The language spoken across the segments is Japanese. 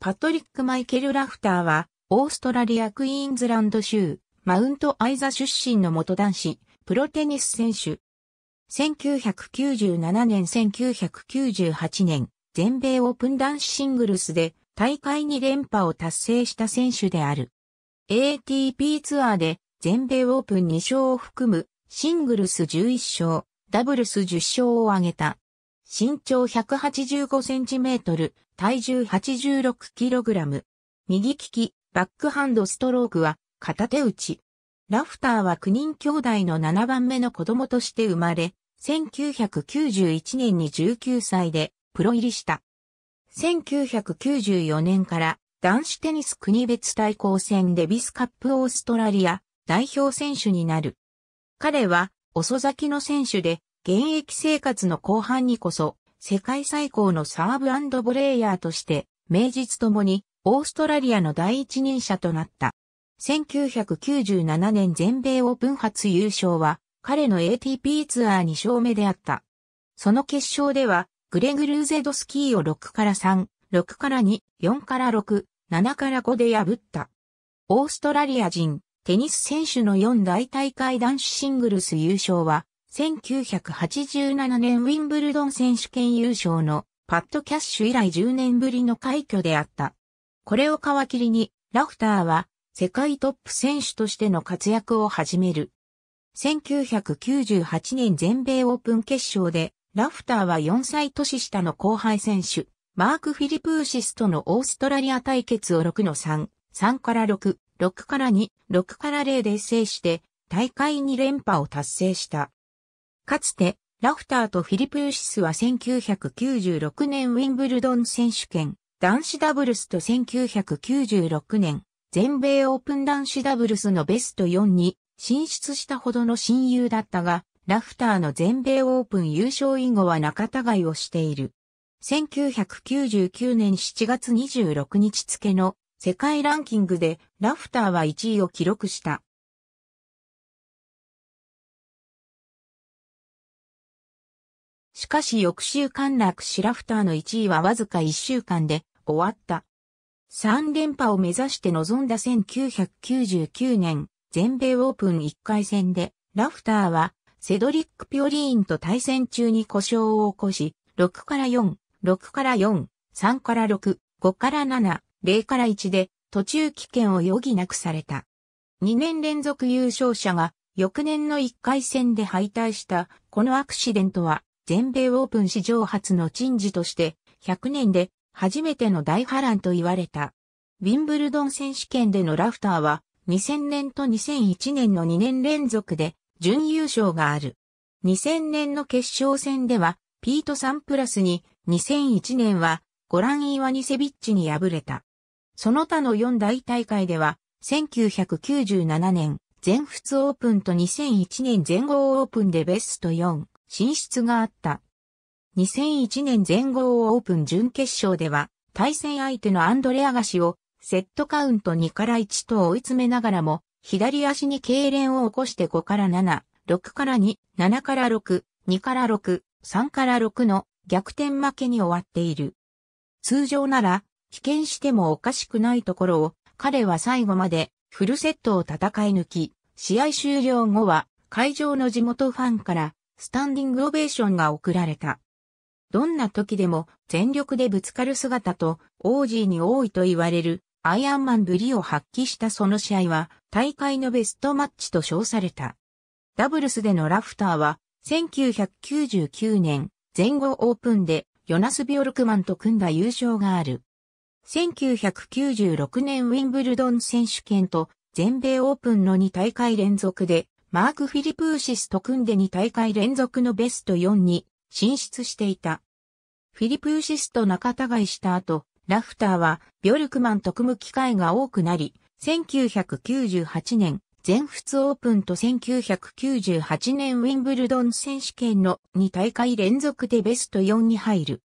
パトリック・マイケル・ラフターは、オーストラリア・クイーンズランド州、マウント・アイザ出身の元男子、プロテニス選手。1997年1998年、全米オープン男子シングルスで大会に連覇を達成した選手である。ATP ツアーで全米オープン2勝を含むシングルス11勝、ダブルス10勝を挙げた。身長185センチメートル、体重86キログラム。右利き、バックハンドストロークは片手打ち。ラフターは9人兄弟の7番目の子供として生まれ、1991年に19歳でプロ入りした。1994年から男子テニス国別対抗戦デビスカップオーストラリア代表選手になる。彼は遅咲きの選手で現役生活の後半にこそ、世界最高のサーブボレーヤーとして、名実ともに、オーストラリアの第一人者となった。1997年全米オープン初優勝は、彼の ATP ツアー2勝目であった。その決勝では、グレグ・ルーゼドスキーを6から3、6から2、4から6、7から5で破った。オーストラリア人、テニス選手の4大大会男子シングルス優勝は、1987年ウィンブルドン選手権優勝のパッドキャッシュ以来10年ぶりの快挙であった。これを皮切りに、ラフターは世界トップ選手としての活躍を始める。1998年全米オープン決勝で、ラフターは4歳年下の後輩選手、マーク・フィリプーシスとのオーストラリア対決を6の3、3から6、6から2、6から0で制して、大会2連覇を達成した。かつて、ラフターとフィリプ・ユシスは1996年ウィンブルドン選手権、男子ダブルスと1996年、全米オープン男子ダブルスのベスト4に進出したほどの親友だったが、ラフターの全米オープン優勝以後は仲違いをしている。1999年7月26日付の世界ランキングでラフターは1位を記録した。しかし翌週陥落シラフターの1位はわずか1週間で終わった。3連覇を目指して臨んだ1999年、全米オープン1回戦で、ラフターは、セドリック・ピオリーンと対戦中に故障を起こし、6から4、6から4、3から6、5から7、0から1で、途中棄権を余儀なくされた。2年連続優勝者が、翌年の1回戦で敗退した、このアクシデントは、全米オープン史上初の珍事として、100年で初めての大波乱と言われた。ウィンブルドン選手権でのラフターは、2000年と2001年の2年連続で準優勝がある。2000年の決勝戦では、ピート・サンプラスに、2001年は、ゴラン・イワニセビッチに敗れた。その他の4大大会では、1997年全仏オープンと2001年全豪オープンでベスト4、進出があった。2001年全豪オープン準決勝では、対戦相手のアンドレアガシを、セットカウント2から1と追い詰めながらも、左足に痙攣を起こして5から7、6から2、7から6、2から6、3から6の逆転負けに終わっている。通常なら、棄権してもおかしくないところを、彼は最後までフルセットを戦い抜き、試合終了後は会場の地元ファンからスタンディングオベーションが送られた。どんな時でも全力でぶつかる姿と、オージーに多いと言われるアイアンマンぶりを発揮したその試合は大会のベストマッチと称された。ダブルスでのラフターは1999年全豪オープンでヨナス・ビオルクマンと組んだ優勝がある。1996年ウィンブルドン選手権と全米オープンの2大会連続でマーク・フィリプーシスと組んで2大会連続のベスト4に進出していた。フィリプーシスと仲違いした後、ラフターはビョルクマンと組む機会が多くなり、1998年全仏オープンと1998年ウィンブルドン選手権の2大会連続でベスト4に入る。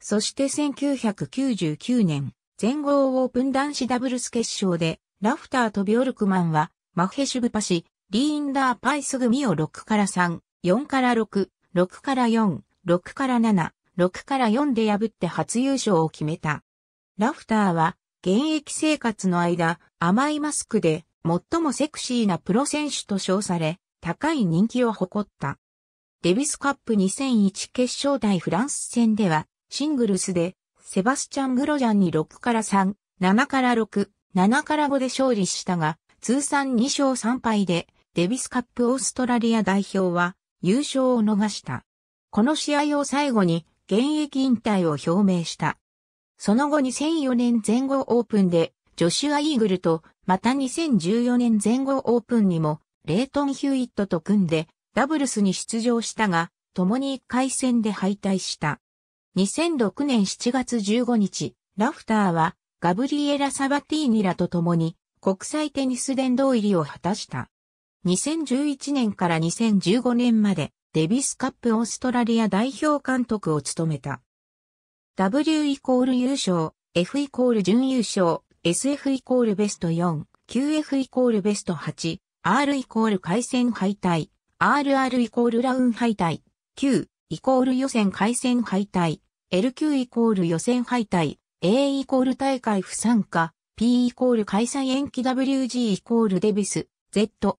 そして1999年、全豪オープン男子ダブルス決勝で、ラフターとビョルクマンは、マフヘシュブパシ、リーンダーパイス組を6から3、4から6、6から4、6から7、6から4で破って初優勝を決めた。ラフターは、現役生活の間、甘いマスクで、最もセクシーなプロ選手と称され、高い人気を誇った。デビスカップ2001決勝対フランス戦では、シングルスで、セバスチャン・グロジャンに6から3、7から6、7から5で勝利したが、通算2勝3敗で、デビスカップオーストラリア代表は優勝を逃した。この試合を最後に現役引退を表明した。その後2004年前後オープンでジョシュア・イーグルとまた2014年前後オープンにもレイトン・ヒューイットと組んでダブルスに出場したが共に1回戦で敗退した。2006年7月15日、ラフターはガブリエラ・サバティーニらと共に国際テニス殿堂入りを果たした。2011年から2015年までデビスカップオーストラリア代表監督を務めた。W イコール優勝、F イコール準優勝、SF イコールベスト4、QF イコールベスト8、R イコール回戦敗退、RR イコールラウン敗退、Q イコール予選回戦敗退、LQ イコール予選敗退、A イコール大会不参加、P イコール開催延期 WG イコールデビス、Z